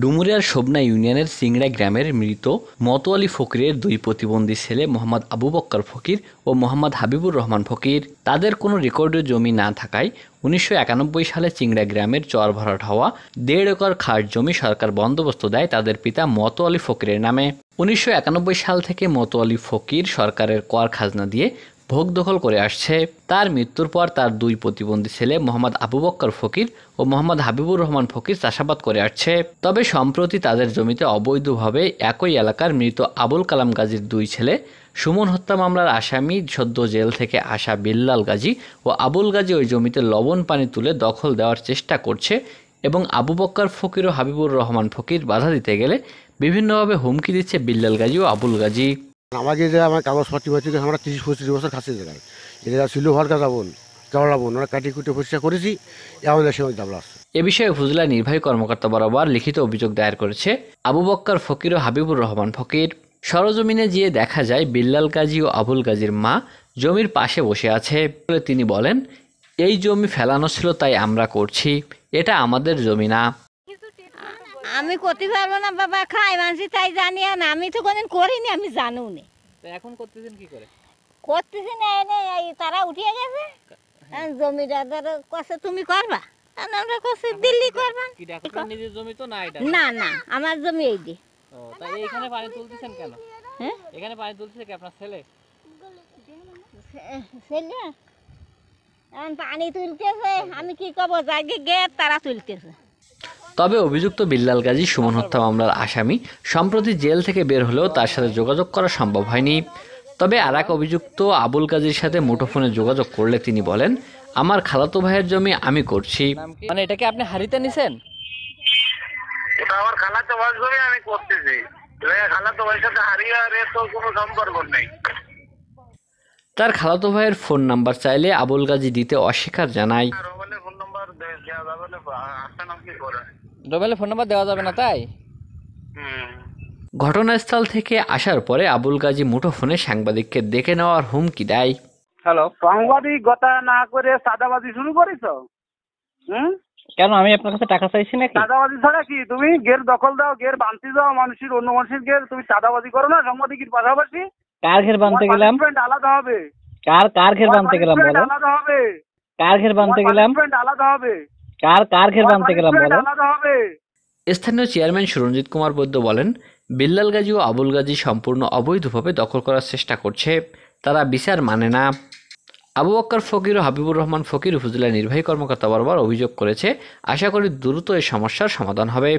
ডুমুরিয়ার শোভনা ইউনিয়নের সিংড়া গ্রামের মৃত মতো আলী ফকিরের দুই প্রতিবন্ধী ছেলে মোহাম্মদ আবু বক্কর ফকির ও মোহাম্মদ হাবিবুর রহমান ফকির তাদের কোনো রেকর্ডের জমি না থাকায় উনিশশো সালে চিংড়া গ্রামের চর ভরাট হওয়া দেড় একর খাস জমি সরকার বন্দোবস্ত দেয় তাদের পিতা মতো আলী ফকিরের নামে উনিশশো সাল থেকে মতো আলী ফকির সরকারের কর খাজনা দিয়ে ভোগ দখল করে আসছে তার মৃত্যুর পর তার দুই প্রতিবন্ধী ছেলে মোহাম্মদ আবু বক্কর ফকির ও মোহাম্মদ হাবিবুর রহমান ফকির চাষাবাদ করে আসছে তবে সম্প্রতি তাদের জমিতে অবৈধভাবে একই এলাকার মৃত আবুল কালাম গাজীর দুই ছেলে সুমন হত্যা মামলার আসামি সদ্য জেল থেকে আসা বিল্লাল গাজী ও আবুল গাজী ওই জমিতে লবণ পানি তুলে দখল দেওয়ার চেষ্টা করছে এবং আবু বক্কর ফকির ও হাবিবুর রহমান ফকির বাধা দিতে গেলে বিভিন্নভাবে হুমকি দিচ্ছে বিল্লাল গাজী ও আবুল গাজী আমাকে যে আমার পাতি হয়েছে আমরা তিরিশ পঁয়ত্রিশ বছর খাসি দেখাই এটা ছিল হওয়ার কাজ ওরা কাটি করেছি আমাদের আসছে এ বিষয়ে উপজেলা নির্বাহী কর্মকর্তা বরাবর লিখিত অভিযোগ দায়ের করেছে আবু বক্কর ফকির ও হাবিবুর রহমান ফকির সরজমিনে গিয়ে দেখা যায় বিল্লাল গাজী ও আবুল গাজীর মা জমির পাশে বসে আছে বলে তিনি বলেন এই জমি ফেলানো ছিল তাই আমরা করছি এটা আমাদের জমি না আমি করতে পারবো না বাবা খাই মানুষ তাই জানি না আমি তো কোনদিন করিনি আমি জানো নি এখন করতেছেন কি করে করতেছি না এনে এই তারা উঠিয়ে গেছে হ্যাঁ। হ্যাঁ, জমিটা ধরো কষে তুমি করবা আমরা কষে দিল্লি করবা নিজের জমি তো না এটা না না আমার জমি এই দি তাই এখানে পানি তুলতেছেন কেন হ্যাঁ এখানে পানি তুলতেছে কি আপনার ছেলে ছেলে পানি তুলতেছে আমি কি করবো জাগে গে তারা তুলতেছে তবে অভিযুক্ত বিল্লাল গাজী সুমন হত্যা মামলার আসামি সম্প্রতি জেল থেকে বের হলেও তার সাথে যোগাযোগ করা সম্ভব হয়নি তবে আর এক অভিযুক্ত আবুল গাজীর সাথে মুঠোফোনে যোগাযোগ করলে তিনি বলেন আমার খালাতো ভাইয়ের জমি আমি করছি মানে এটাকে আপনি হারিতে নিছেন আমার খালাতো জমি আমি করতেছি খালাতো ভাইয়ের সাথে তো কোনো সম্পর্ক নেই তার খালাতো ভাইয়ের ফোন নাম্বার চাইলে আবুল গাজী দিতে অস্বীকার জানায় রবেলের ফোন নাম্বার দেওয়া যাবে না তাই ঘটনাস্থল থেকে আসার পরে আবুল গাজী মুঠোফোনে সাংবাদিককে দেখে নেওয়ার হুমকি দেয় হ্যালো সাংবাদিক গতা না করে সাদাবাজি শুরু করেছো কেন আমি আপনার কাছে টাকা চাইছি না সাদাবাজি ছাড়া কি তুমি গের দখল দাও গের বানতে দাও মানুষের অন্য মানুষের গের তুমি সাদাবাজি করো না সাংবাদিকের পাশাপাশি কার ঘের বানতে গেলাম আলাদা হবে কার কার ঘের বানতে গেলাম বলো আলাদা হবে কার ঘের বানতে গেলাম আলাদা হবে কার কার বানতে গেলাম বলো স্থানীয় চেয়ারম্যান সুরঞ্জিত কুমার বৈদ্য বলেন বিল্লাল গাজী ও আবুল গাজী সম্পূর্ণ অবৈধভাবে দখল করার চেষ্টা করছে তারা বিচার মানে না আবু আক্কর ফকির ও হাবিবুর রহমান ফকির উপজেলা নির্বাহী কর্মকর্তা বরাবর অভিযোগ করেছে আশা করি দ্রুত এই সমস্যার সমাধান হবে